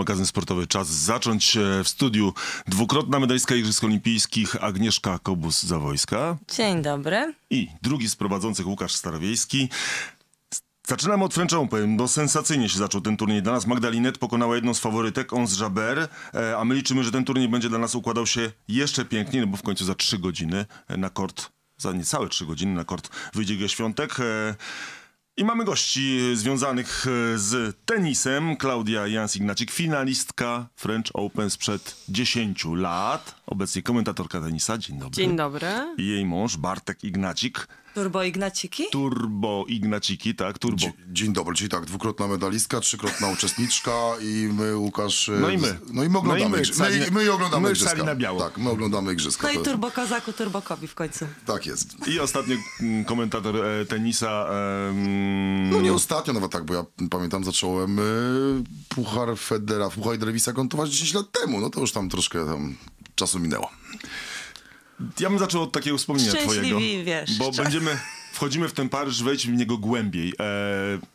magazyn sportowy Czas zacząć. E, w studiu dwukrotna medalistka Igrzysk Olimpijskich Agnieszka Kobus-Zawojska. Dzień dobry. I drugi z prowadzących Łukasz Starowiejski. Zaczynamy od French Open, bo sensacyjnie się zaczął ten turniej dla nas. Magdalinet pokonała jedną z faworytek, on z Jaber, e, a my liczymy, że ten turniej będzie dla nas układał się jeszcze piękniej, no bo w końcu za trzy godziny e, na kort, za niecałe trzy godziny na kort wyjdzie Świątek. I mamy gości związanych e, z tenisem. Klaudia Jans Ignacik, finalistka French Open sprzed 10 lat. Obecnie komentatorka tenisa. Dzień dobry. Dzień dobry. I jej mąż Bartek Ignacik Turbo Ignaciki? Turbo Ignaciki, tak, turbo. Dzień, dzień dobry, czyli tak, dwukrotna medalistka, trzykrotna uczestniczka i my, Łukasz... E, no i my. No i my oglądamy, no i my, igrzyska. Cali, my, my oglądamy my igrzyska. na biało. Tak, my oglądamy igrzyska. No i Turbo Kazaku, Turbo Kobi w końcu. Tak jest. I ostatni mm, komentator e, tenisa... E, no nie ostatnio nawet tak, bo ja pamiętam, zacząłem e, Puchar Federa, Puchar Drewisa kontować 10 lat temu, no to już tam troszkę tam czasu minęło. Ja bym zaczął od takiego wspomnienia Szczęśliwi, twojego. wiesz. Bo będziemy, wchodzimy w ten Paryż, wejdźmy w niego głębiej. E,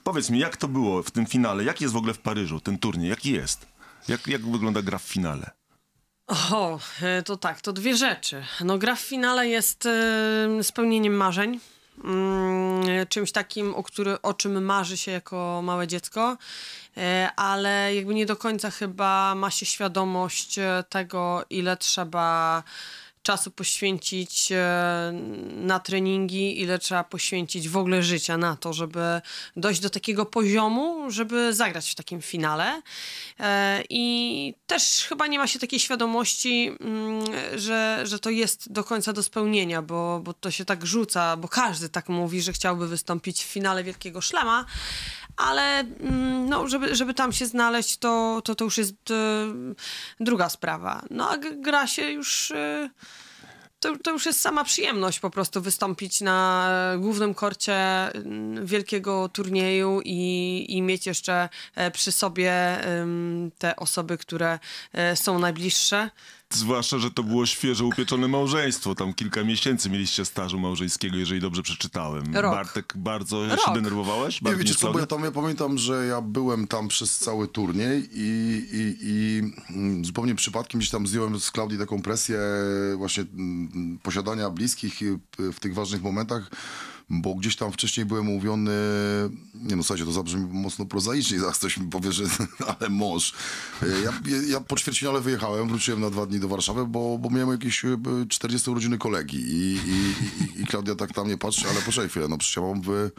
powiedz mi, jak to było w tym finale? Jaki jest w ogóle w Paryżu ten turniej? Jaki jest? Jak, jak wygląda gra w finale? O, e, to tak, to dwie rzeczy. No, gra w finale jest y, spełnieniem marzeń. Mm, czymś takim, o, który, o czym marzy się jako małe dziecko, ale jakby nie do końca chyba ma się świadomość tego, ile trzeba czasu poświęcić e, na treningi, ile trzeba poświęcić w ogóle życia na to, żeby dojść do takiego poziomu, żeby zagrać w takim finale. E, I też chyba nie ma się takiej świadomości, mm, że, że to jest do końca do spełnienia, bo, bo to się tak rzuca, bo każdy tak mówi, że chciałby wystąpić w finale Wielkiego Szlema, ale mm, no, żeby, żeby tam się znaleźć, to, to, to już jest e, druga sprawa. No a gra się już... E, to, to, już jest sama przyjemność po prostu wystąpić na e, głównym korcie mm, wielkiego turnieju i, i mieć jeszcze przy sobie te osoby, które są najbliższe. Zwłaszcza, że to było świeżo upieczone małżeństwo. Tam kilka miesięcy mieliście stażu małżeńskiego, jeżeli dobrze przeczytałem. Rok. Bartek, bardzo Rok. się denerwowałeś? Nie, wiecie co, bo ja, tam, ja pamiętam, że ja byłem tam przez cały turniej i, i, i mm, zupełnie przypadkiem gdzieś tam zdjąłem z Klaudii taką presję mm, właśnie mm, posiadania bliskich y, w tych ważnych momentach bo gdzieś tam wcześniej byłem mówiony, nie no słuchajcie, to zabrzmi mocno prozaicznie, zaraz ktoś mi powie, że ale mąż. E, ja, ja po ćwierćfinale wyjechałem, wróciłem na dwa dni do Warszawy, bo, bo miałem jakieś 40 e, urodziny kolegi i, i, i, i Klaudia tak tam nie patrzy, ale poczekaj chwilę, no przecież ja mam w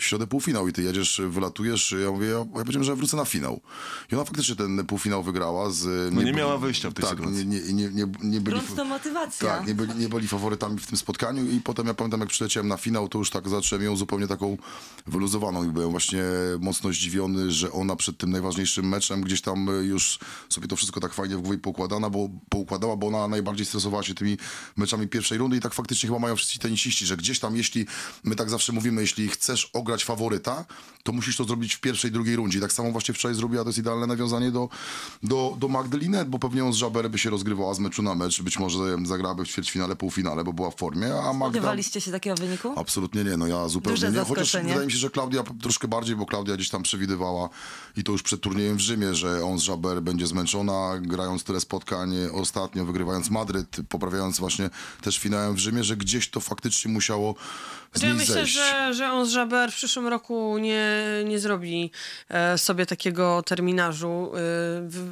w środę półfinał i ty jedziesz, wylatujesz. Ja mówię, ja, ja powiedziałem, że wrócę na finał. I ona faktycznie ten półfinał wygrała. Z, no nie, nie miała wyjścia w tej tak, sytuacji. Nie, nie, nie, nie, nie byli, motywacja. Tak, nie byli, nie byli faworytami w tym spotkaniu i potem ja pamiętam, jak przyleciałem na finał, to już tak zacząłem ją zupełnie taką wyluzowaną i byłem właśnie mocno zdziwiony, że ona przed tym najważniejszym meczem gdzieś tam e, już sobie to wszystko tak fajnie w głowie poukładana, bo, poukładała, bo ona najbardziej stresowała się tymi meczami pierwszej rundy i tak faktycznie chyba mają wszyscy tenisiści, że gdzieś tam jeśli, my tak zawsze mówimy, jeśli chcesz ograć grać faworyta, to musisz to zrobić w pierwszej, drugiej rundzie. Tak samo właśnie wczoraj zrobiła, to jest idealne nawiązanie do, do, do Magdalinet, bo pewnie on z Żaber by się rozgrywała z meczu na mecz, być może zagrałaby w ćwierćfinale, półfinale, bo była w formie, a Magda... się takiego wyniku? Absolutnie nie, no ja zupełnie Duże nie, chociaż wydaje mi się, że Klaudia troszkę bardziej, bo Klaudia gdzieś tam przewidywała i to już przed turniejem w Rzymie, że on z Żaber będzie zmęczona, grając tyle spotkań ostatnio, wygrywając Madryt, poprawiając właśnie też finałem w Rzymie, że gdzieś to faktycznie musiało z znaczy, ja myślę, zejść. że, że on z Żaber przyszłym roku nie, nie zrobi e, sobie takiego terminarzu. E,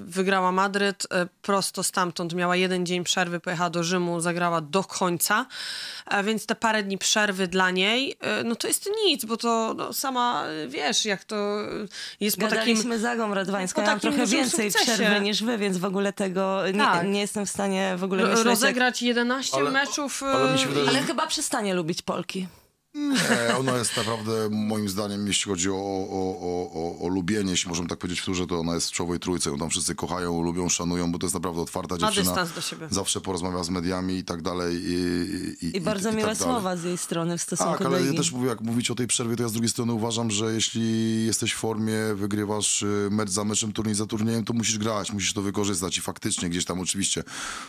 wygrała Madryt, e, prosto stamtąd miała jeden dzień przerwy, pojechała do Rzymu, zagrała do końca, więc te parę dni przerwy dla niej, no to jest nic, bo to no, sama wiesz, jak to jest po Gadaliśmy takim... Zagą Radwańską, ja trochę więcej sukcesie. przerwy niż wy, więc w ogóle tego tak. nie, jestem w stanie w ogóle myśleć, Rozegrać 11 ale, meczów... Ale, wydaje, ale chyba przestanie lubić Polki. Nie, ona jest naprawdę, moim zdaniem, jeśli chodzi o, o, o, o, o lubienie, jeśli możemy tak powiedzieć w turze, to ona jest w czołowej trójce. Ją tam wszyscy kochają, lubią, szanują, bo to jest naprawdę otwarta dziewczyna. Ma dystans do siebie. Zawsze porozmawia z mediami i tak dalej. I, i, I, bardzo i, miłe tak słowa z jej strony w stosunku tak, do ale Igi. też jak mówić o tej przerwie, to ja z drugiej strony uważam, że jeśli jesteś w formie, wygrywasz y, mecz za meczem, turniej za turniejem, to musisz grać, musisz to wykorzystać i faktycznie gdzieś tam oczywiście,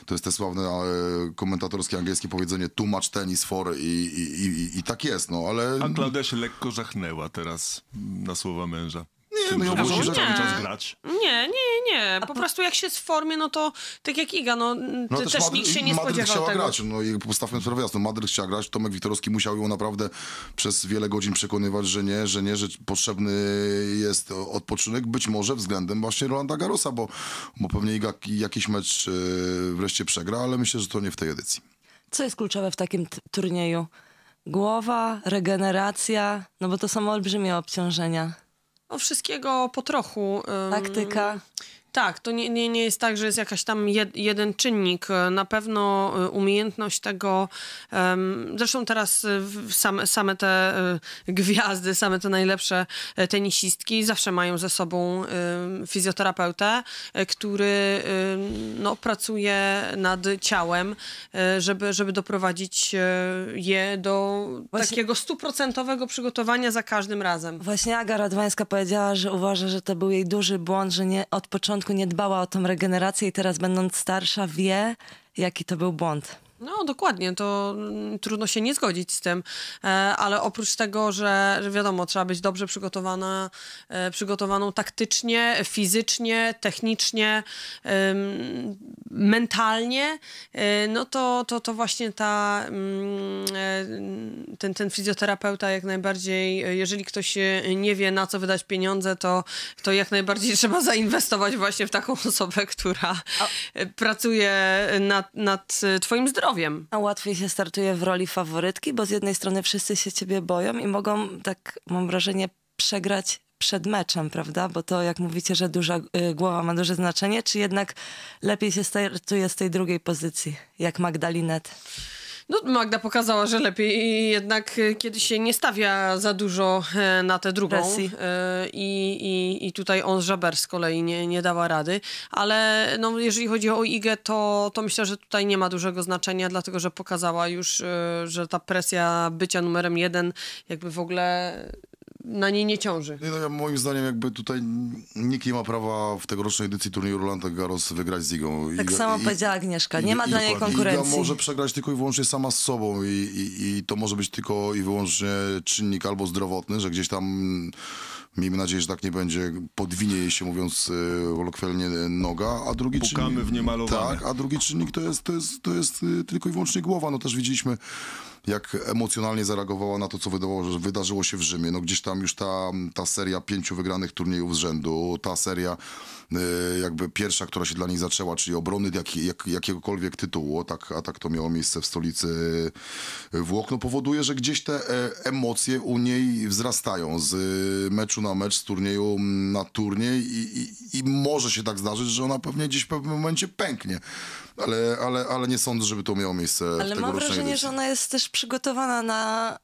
to jest te sławne e, komentatorskie angielskie powiedzenie too much tennis for i, i, i, i takie jest, no ale... A Klaudia się lekko żachnęła teraz na słowa męża. Nie, no ja muszę cały czas grać. Nie, nie, nie. Po prostu jak się jest w formie, no to tak jak Iga, no, mm, no też, też Madry, nikt się nie Madryt spodziewał chciała tego. grać, no i postawmy sprawę jasno, Madryt chciała grać, Tomek Wiktorowski musiał ją naprawdę przez wiele godzin przekonywać, że nie, że nie, że potrzebny jest odpoczynek, być może względem właśnie Rolanda Garosa, bo, bo pewnie Iga jakiś mecz e, wreszcie przegra, ale myślę, że to nie w tej edycji. Co jest kluczowe w takim turnieju? Głowa, regeneracja, no bo to są olbrzymie obciążenia. No wszystkiego po trochu. Taktyka. Tak, to nie, nie, nie jest tak, że jest jakaś tam jed, jeden czynnik. Na pewno y, umiejętność tego, um, zresztą teraz y, same, same te y, gwiazdy, same te najlepsze tenisistki zawsze mają ze sobą um, fizjoterapeutę, który um, no, pracuje nad ciałem, żeby, żeby doprowadzić je do Właśnie... takiego stuprocentowego przygotowania za każdym razem. Właśnie Aga Radwańska powiedziała, że uważa, że to był jej duży błąd, że nie od początku początku nie dbała o tą regenerację i teraz będąc starsza wie, jaki to był błąd. No dokładnie, to mm, trudno się nie zgodzić z tym, e, ale oprócz tego, że, że wiadomo, trzeba być dobrze przygotowana, e, przygotowaną taktycznie, fizycznie, technicznie, mentalnie, e, no to, to, to właśnie ta, mm, ten, ten fizjoterapeuta jak najbardziej, jeżeli ktoś nie wie na co wydać pieniądze, to, to jak najbardziej trzeba zainwestować właśnie w taką osobę, która A... pracuje nad, nad twoim zdrowiem powiem. A łatwiej się startuje w roli faworytki, bo z jednej strony wszyscy się ciebie boją i mogą, tak mam wrażenie, przegrać przed meczem, prawda? Bo to jak mówicie, że duża y, głowa ma duże znaczenie, czy jednak lepiej się startuje z tej drugiej pozycji, jak Magdalinet? No, Magda pokazała, że lepiej jednak y, kiedy się nie stawia za dużo e, na tę drugą e, i, i, i tutaj on Żaber z kolei nie, nie dała rady, ale no, jeżeli chodzi o Igę, to, to myślę, że tutaj nie ma dużego znaczenia, dlatego że pokazała już, e, że ta presja bycia numerem jeden jakby w ogóle na niej nie ciąży. Nie, no tak ja moim zdaniem jakby tutaj nikt nie ma prawa w tegorocznej edycji turnieju Roland Garros wygrać z Igą. Tak samo i, powiedziała Agnieszka, nie ma dla niej konkurencji. Iga może przegrać tylko i wyłącznie sama z sobą i, i, i to może być tylko i wyłącznie czynnik albo zdrowotny, że gdzieś tam miejmy nadzieję, że tak nie będzie, podwinie jej się mówiąc e, kolokwialnie noga, a drugi Pukamy czynnik... w niemalowane. Tak, a drugi czynnik to jest, to jest, to jest e, tylko i wyłącznie głowa, no też widzieliśmy jak emocjonalnie zareagowała na to, co wydało, wydarzyło się w Rzymie. No gdzieś tam już ta, ta seria pięciu wygranych turniejów z rzędu, ta seria y, jakby pierwsza, która się dla niej zaczęła, czyli obrony jak, jak, jakiegokolwiek tytułu, tak, a tak to miało miejsce w stolicy y, Włoch, no powoduje, że gdzieś te e, emocje u niej wzrastają z y, meczu na mecz, z turnieju mm, na turniej i, i, i może się tak zdarzyć, że ona pewnie gdzieś w pewnym momencie pęknie ale, ale, ale nie sądzę, żeby to miało miejsce. Ale mam wrażenie, edycji. że ona jest też przygotowana na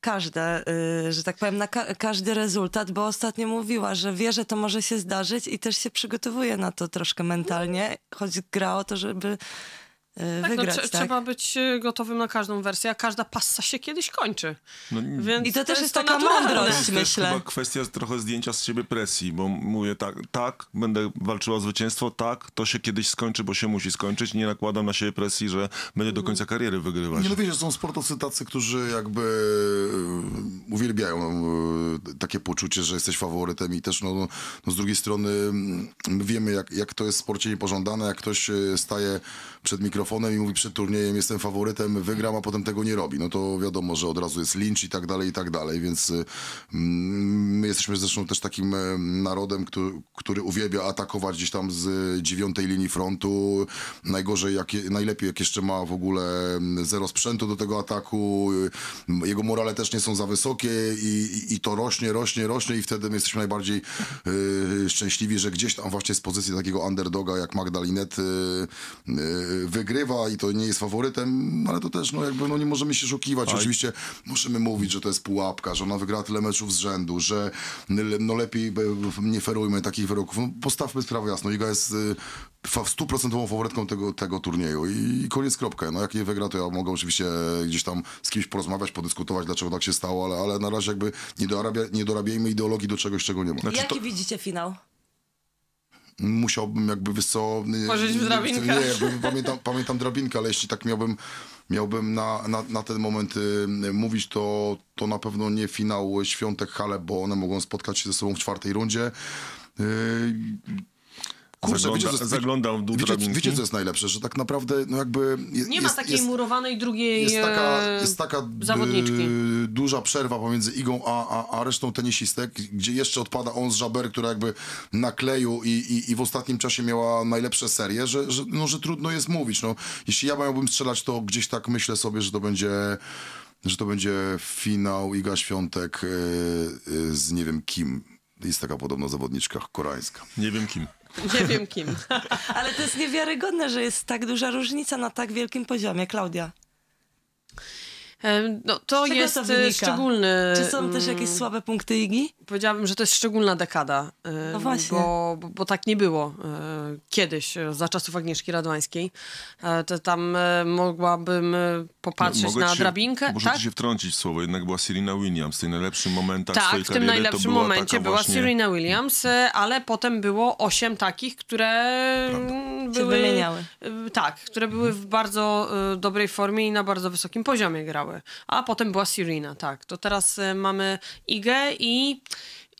każde, y, że tak powiem, na ka każdy rezultat, bo ostatnio mówiła, że wie, że to może się zdarzyć i też się przygotowuje na to troszkę mentalnie, choć gra o to, żeby E, tak, no, wygrać. No, tak? Trzeba być e, gotowym na każdą wersję, a każda passa się kiedyś kończy. No, Więc I to, to też jest taka mądrość, myślę. To chyba kwestia trochę zdjęcia z siebie presji, bo mówię tak, tak, będę walczyła o zwycięstwo, tak, to się kiedyś skończy, bo się musi skończyć. Nie nakładam na siebie presji, że będę do końca kariery wygrywać. Nie no wiecie, są sportowcy tacy, którzy jakby e, uwielbiają takie poczucie, że jesteś faworytem i też no, no, no z drugiej strony mm, wiemy, jak, jak to jest w sporcie niepożądane, jak ktoś staje przed mikrofonem mikrofonem i mówi przed turniejem jestem faworytem, wygram, a potem tego nie robi. No to wiadomo, że od razu jest lincz i tak dalej, i tak dalej, więc y, mm, my jesteśmy zresztą też takim e, narodem, który, uwiebia uwielbia atakować gdzieś tam z dziewiątej linii frontu. Najgorzej, jak, najlepiej jak jeszcze ma w ogóle mm, zero sprzętu do tego ataku, y, jego morale też nie są za wysokie i, i, to rośnie, rośnie, rośnie i wtedy my jesteśmy najbardziej y, szczęśliwi, że gdzieś tam właśnie z pozycji takiego underdoga jak Magdalinet yy, wygrywa wygrywa i to nie jest faworytem, no ale to też no jakby no nie możemy się szukiwać. Oczywiście musimy mówić, że to jest pułapka, że ona wygra tyle meczów z rzędu, że no lepiej e, nie ferujmy takich wyroków. No postawmy sprawę jasno. Iga jest e, stuprocentową faworytką tego, tego turnieju i koniec kropka. No jak nie wygra, to ja mogę oczywiście gdzieś tam z kimś porozmawiać, podyskutować, dlaczego tak się stało, ale, ale na razie jakby nie, dorabia, nie dorabiajmy ideologii do czegoś, czego nie ma. Znaczy, Jaki to... widzicie finał? musiałbym jakby wysoko. Pożyć w drabinkę. Nie, jakby, pamiętam, pamiętam drabinkę, ale jeśli tak miałbym, miałbym na, na, na ten moment y, mówić, to, to na pewno nie finał Świątek Hale, bo one mogą spotkać się ze sobą w czwartej rundzie. Y, Kurczę, Zagląda, wiecie, zaglądam w dół wiecie, wiecie, co jest najlepsze, że tak naprawdę no jakby... Jest, nie ma takiej jest, murowanej drugiej Jest taka, e, jest taka e, zawodniczki. duża przerwa pomiędzy Igą a, a, a resztą tenisistek, gdzie jeszcze odpada on z Żaber, która jakby na kleju i, i, i w ostatnim czasie miała najlepsze serie, że, że, no, że trudno jest mówić. No, jeśli ja miałbym strzelać, to gdzieś tak myślę sobie, że to będzie że to będzie finał Iga Świątek yy, yy, z nie wiem kim. Jest taka podobno zawodniczka koreańska. Nie wiem kim. Nie wiem kim. Ale to jest niewiarygodne, że jest tak duża różnica na tak wielkim poziomie. Klaudia. E, no, to Czego jest to e, szczególny. Czy są mm, też jakieś słabe punkty IGI? Powiedziałabym, że to jest szczególna dekada. E, no właśnie. Bo, bo, tak nie było kiedyś, za czasów Agnieszki Radwańskiej. To tam mogłabym popatrzeć no, na się, drabinkę. Muszę tak? się wtrącić w słowo, jednak była Serena Williams w tej najlepszym momentach tak, swojej w tym najlepszym była momencie była właśnie... Serena Williams, ale potem było osiem takich, które Prawda. Mm, były... Się wymieniały. Tak, które były w bardzo dobrej formie i na bardzo wysokim poziomie grały. A potem była Sirena, tak. To teraz e, mamy Igę i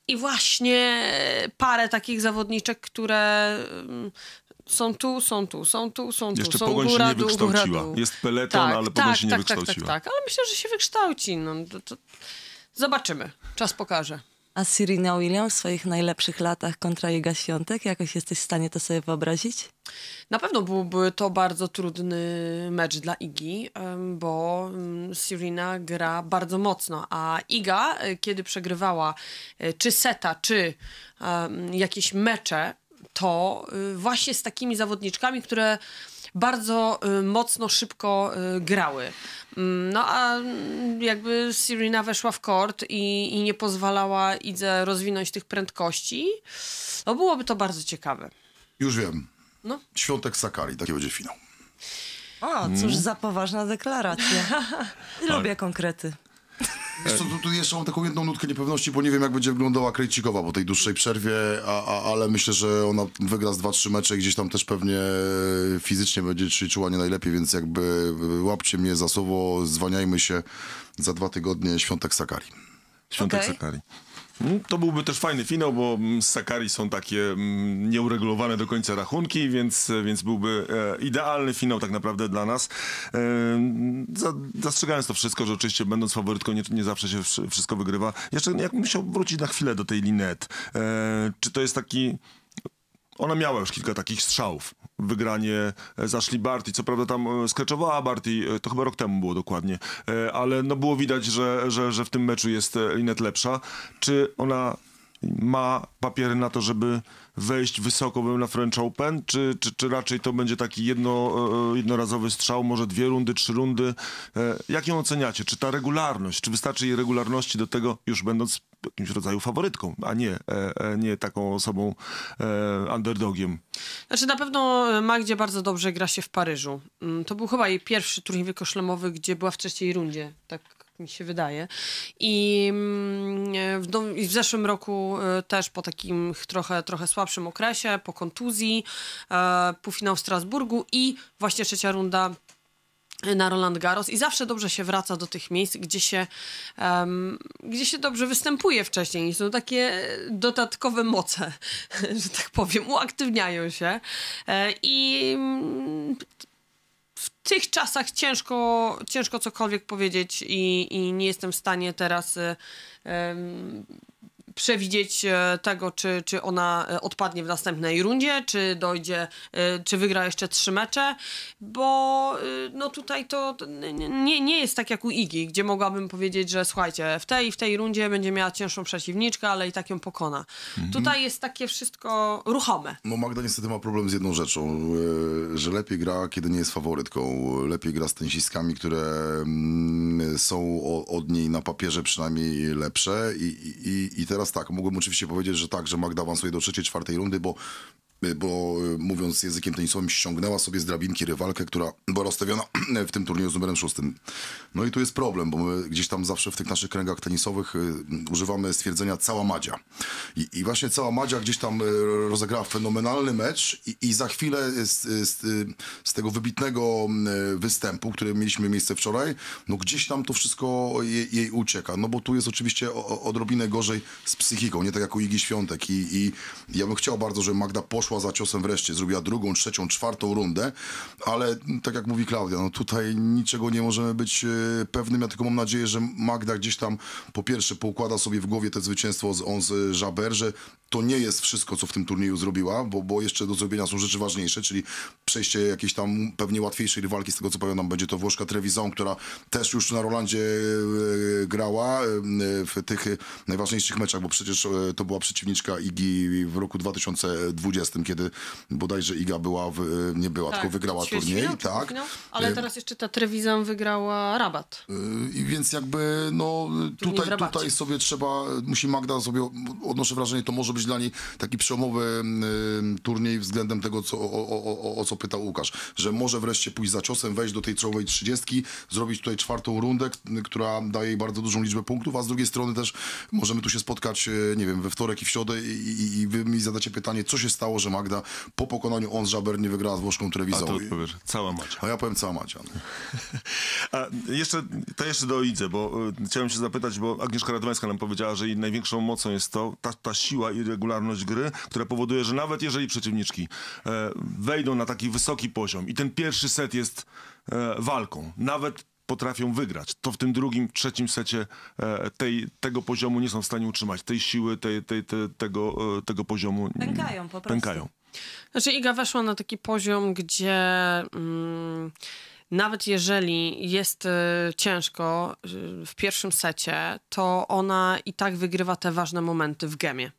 i właśnie parę takich zawodniczek, które mm, są tu, są tu, są tu, są tu. Jeszcze są pogoń góra, się nie wykształciła. Góra, Jest peleton, tak, ale tak, się tak, nie tak, wykształciła. Tak, tak, tak, ale myślę, że się wykształci. No, to, to... Zobaczymy. Czas pokaże. A Serena Williams w swoich najlepszych latach kontra Iga Świątek, jakoś jesteś w stanie to sobie wyobrazić? Na pewno byłby to bardzo trudny mecz dla Igi, bo mm, Serena gra bardzo mocno, a Iga, e, kiedy przegrywała e, czy seta, czy jakieś mecze, to y, właśnie z takimi zawodniczkami, które bardzo y, mocno, szybko y, grały. Mm, no a mm, jakby Sirena weszła w kort i, i nie pozwalała Idze rozwinąć tych prędkości, no byłoby to bardzo ciekawe. Już wiem. No. Świątek Sakari, taki będzie finał. O, cóż za poważna deklaracja. Lubię konkrety. Wiesz co, tu, tu, jeszcze mam taką jedną nutkę niepewności, bo nie wiem, jak będzie wyglądała Krejcikowa po tej dłuższej przerwie, a, a, ale myślę, że ona wygra z 2-3 mecze i gdzieś tam też pewnie e, fizycznie będzie się czuła nie najlepiej, więc jakby e, łapcie mnie za słowo, zwaniajmy się za dwa tygodnie Świątek Sakari. Świątek okay. Sakari. Mm, to byłby też fajny finał, bo mm, z Sakari są takie mm, nieuregulowane do końca rachunki, więc, więc byłby e, idealny finał tak naprawdę dla nas. E, zastrzegając to wszystko, że oczywiście będąc faworytką nie, nie zawsze się wszystko wygrywa. Jeszcze jakbym musiał wrócić na chwilę do tej Linet. E, czy to jest taki ona miała już kilka takich strzałów. Wygranie e, zaszli Barty, co prawda tam e, skreczowała Barty, e, to chyba rok temu było dokładnie, ale no było widać, że, że, że w tym meczu jest Linet lepsza. Czy ona ma papiery na to, żeby wejść wysoko na French Open, czy, czy, czy raczej to będzie taki jedno, e, e, jednorazowy strzał, może dwie rundy, trzy rundy? E, jak ją oceniacie? Czy ta regularność, czy wystarczy jej regularności do tego, już będąc jakimś rodzaju faworytką, a nie, nie taką osobą underdogiem? Znaczy na pewno Magdzie bardzo dobrze gra się w Paryżu. Mm, to był chyba jej pierwszy turniej wielkoszlemowy, gdzie była w trzeciej rundzie, tak tak mi się wydaje. I mm, e, w, w zeszłym roku e, też po takim trochę, trochę słabszym okresie, po kontuzji, e, półfinał w Strasburgu i właśnie trzecia runda na Roland Garros i zawsze dobrze się wraca do tych miejsc, gdzie się, um, gdzie się dobrze występuje wcześniej. Są takie dodatkowe moce, że tak powiem, uaktywniają się i mm, tych czasach ciężko, ciężko cokolwiek powiedzieć i, i nie jestem w stanie teraz przewidzieć e, tego, czy, czy ona e, odpadnie w następnej rundzie, czy dojdzie, e, czy wygra jeszcze trzy mecze, bo no tutaj to nie, nie jest tak jak u Igi, gdzie mogłabym powiedzieć, że słuchajcie, w tej w tej rundzie będzie miała cięższą przeciwniczkę, ale i tak ją pokona. Mhm. Tutaj jest takie wszystko ruchome. No Magda niestety ma problem z jedną rzeczą, że lepiej gra, kiedy nie jest faworytką. Lepiej gra z tenisistkami, które mm, są od niej na papierze przynajmniej lepsze i, i, i teraz teraz tak, mogłem oczywiście powiedzieć, że tak, że Magda awansuje do trzeciej, czwartej rundy, bo Y, bo y, mówiąc językiem tenisowym, ściągnęła sobie z drabinki rywalkę, która była rozstawiona w tym turnieju z numerem szóstym. No i tu jest problem, bo my gdzieś tam zawsze w tych naszych kręgach tenisowych y, używamy stwierdzenia cała Madzia. I, i właśnie cała Madzia gdzieś tam rozegrała fenomenalny mecz i, i za chwilę z, z, z, tego wybitnego występu, który mieliśmy miejsce wczoraj, no gdzieś tam to wszystko jej, jej ucieka. No bo tu jest oczywiście odrobinę gorzej z psychiką, nie tak jak u Igi Świątek. I, i ja bym chciał bardzo, żeby Magda poszła poszła za ciosem wreszcie, zrobiła drugą, trzecią, czwartą rundę, ale tak jak mówi Klaudia, no tutaj niczego nie możemy być e, pewnym, ja tylko mam nadzieję, że Magda gdzieś tam po pierwsze poukłada sobie w głowie te zwycięstwo z, on z Jaber, że to nie jest wszystko, co w tym turnieju zrobiła, bo, bo jeszcze do zrobienia są rzeczy ważniejsze, czyli przejście jakiejś tam pewnie łatwiejszej rywalki, z tego co pamiętam, będzie to Włoszka Trevisan, która też już na Rolandzie e, grała e, w tych najważniejszych meczach, bo przecież to była przeciwniczka Igi w roku 2020. 2014, kiedy bodajże Iga była, w, e, nie była, tak, tylko wygrała turniej. tak. ale e, teraz jeszcze ta Trewizan wygrała rabat. Yy, więc jakby no tutaj, tutaj sobie trzeba, musi Magda sobie, odnoszę wrażenie, to może być dla niej taki przełomowy yy, turniej względem tego, co, o, o, o, o, co pytał Łukasz, że może wreszcie pójść za ciosem, wejść do tej czołowej trzydziestki, zrobić tutaj czwartą rundę, która daje jej bardzo dużą liczbę punktów, a z drugiej strony też możemy tu się spotkać, nie wiem, we wtorek i w środę i, i, i wy mi zadacie pytanie, co się stało, że że Magda po pokonaniu On Żaber nie wygrała z włoską Trewizą. A odpowiesz, cała Macia. A ja powiem cała Macia. No. A jeszcze, to jeszcze do Idze, bo y, chciałem się zapytać, bo Agnieszka Radwańska nam powiedziała, że jej największą mocą jest to, ta, ta siła i regularność gry, która powoduje, że nawet jeżeli przeciwniczki e, wejdą na taki wysoki poziom i ten pierwszy set jest e, walką, nawet potrafią wygrać. To w tym drugim, trzecim secie e, tej, tego poziomu nie są w stanie utrzymać. Tej siły, tej, tej, tego, e, tego poziomu. Pękają po prostu. Pękają. Znaczy Iga weszła na taki poziom, gdzie mm, nawet jeżeli jest y, ciężko y, w pierwszym secie, to ona i tak wygrywa te ważne momenty w gemie.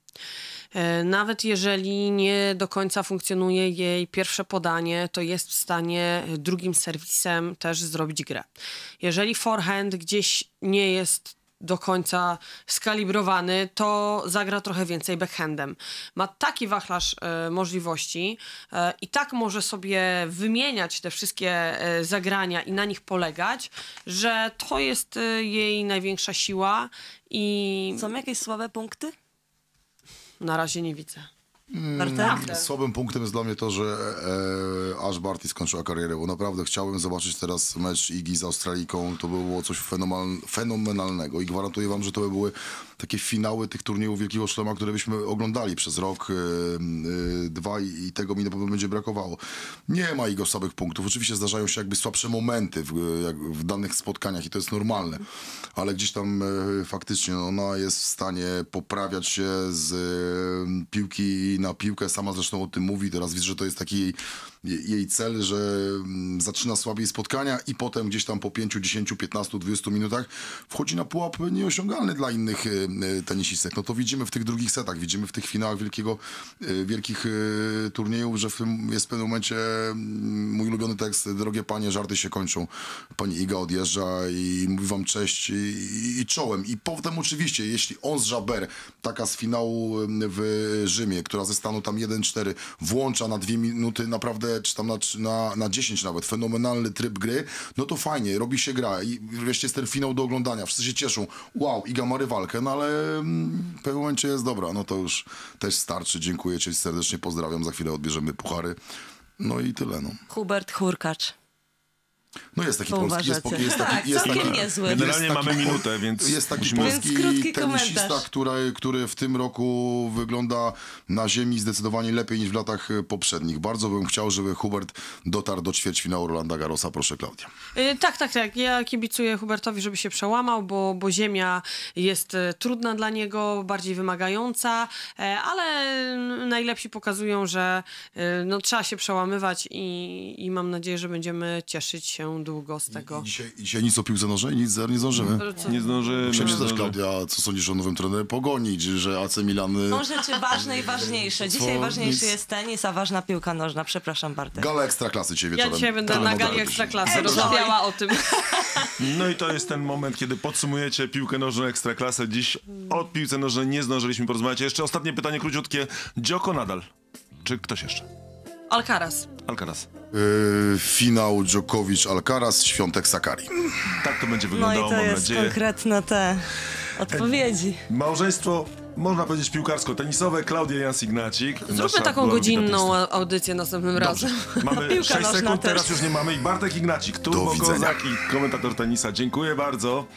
E, nawet jeżeli nie do końca funkcjonuje jej pierwsze podanie, to jest w stanie drugim serwisem też zrobić grę. Jeżeli forehand gdzieś nie jest do końca skalibrowany, to zagra trochę więcej backhandem. Ma taki wachlarz e, możliwości e, i tak może sobie wymieniać te wszystkie e, zagrania i na nich polegać, że to jest e, jej największa siła i... Są jakieś słabe punkty? na razie nie widzę. Mm, słabym punktem jest dla mnie to, że e, e Ash Barty skończyła karierę, bo naprawdę chciałbym zobaczyć teraz mecz Igi z Australiką. To było coś fenomenalnego i gwarantuję wam, że to by były takie finały tych turniejów Wielkiego Szlema, które byśmy oglądali przez rok, e, e, dwa i tego mi na pewno będzie brakowało. Nie ma jego słabych punktów. Oczywiście zdarzają się jakby słabsze momenty w, w danych spotkaniach i to jest normalne, ale gdzieś tam e, faktycznie no, ona jest w stanie poprawiać się z piłki na piłkę. Sama zresztą o tym mówi. Teraz widzę, że to jest taki jej cel, że mm, zaczyna słabiej spotkania i potem gdzieś tam po 5, 10, 15, 20 minutach wchodzi na pułap nieosiągalny dla innych e, e, tenisistek. No to widzimy w tych drugich setach, widzimy w tych finałach wielkiego, e, wielkich turniejów, że w tym jest w pewnym momencie mm, mój ulubiony tekst, drogie panie, żarty się kończą. Pani Iga odjeżdża i mówi wam cześć i, i, i czołem. I potem oczywiście, jeśli on z Żaber, taka z finału mm, w Rzymie, która ze stanu tam 1-4 włącza na dwie minuty naprawdę czy tam na, na, na 10 nawet, fenomenalny tryb gry, no to fajnie, robi się gra i wreszcie jest ten finał do oglądania, wszyscy się cieszą, wow, Iga ma rywalkę, no ale mm, w pewnym momencie jest dobra, no to już też starczy, dziękuję Ci serdecznie, pozdrawiam, za chwilę odbierzemy puchary, no i tyle. No. Hubert Hurkacz. No jest taki polski, jest, taki, jest taki, tak, jest taki, Generalnie mamy minutę, więc Jest taki polski tenisista, który, który w tym roku wygląda na ziemi zdecydowanie lepiej niż w latach poprzednich. Bardzo bym chciał, żeby Hubert dotarł do ćwierćfinału Rolanda Garosa. Proszę Klaudia. Y, tak, tak, tak. Ja kibicuję Hubertowi, żeby się przełamał, bo, bo ziemia jest y, trudna dla niego, bardziej wymagająca, y, ale najlepsi pokazują, że no, trzeba się przełamywać i, i mam nadzieję, że będziemy cieszyć się długo z tego. I, i dzisiaj, dzisiaj nic o piłce nożnej, nic zer, nie zdążymy. Nie zdążymy. Chciałem się Klaudia, co sądzisz o nowym trenerze Pogonić, że AC Milan... Są rzeczy ważne i ważniejsze. Dzisiaj ważniejszy nic. jest tenis, a ważna piłka nożna. Przepraszam bardzo. Gala Ekstraklasy dzisiaj wieczorem. Ja dzisiaj będę na gali Ekstraklasy rozmawiała o tym. No i to jest ten moment, kiedy podsumujecie piłkę nożną Ekstraklasę. Dziś od piłce nożnej nie zdążyliśmy porozmawiać. Jeszcze ostatnie pytanie króciutkie. Dzioko nadal. Czy ktoś jeszcze? Alcaraz. Alcaraz. Yy, finał Dżokowicz-Alcaraz, Świątek Sakari. Tak to będzie No i wyglądało, to mam jest nadzieję. konkretne te odpowiedzi. Małżeństwo, można powiedzieć piłkarsko-tenisowe, Klaudia Jansignacik. Zróbmy taką godzinną audycję następnym razem. Mamy Piłka 6 sekund, też. teraz już nie mamy. I Bartek Ignacik, Do Turbo widzenia. komentator tenisa. Dziękuję bardzo.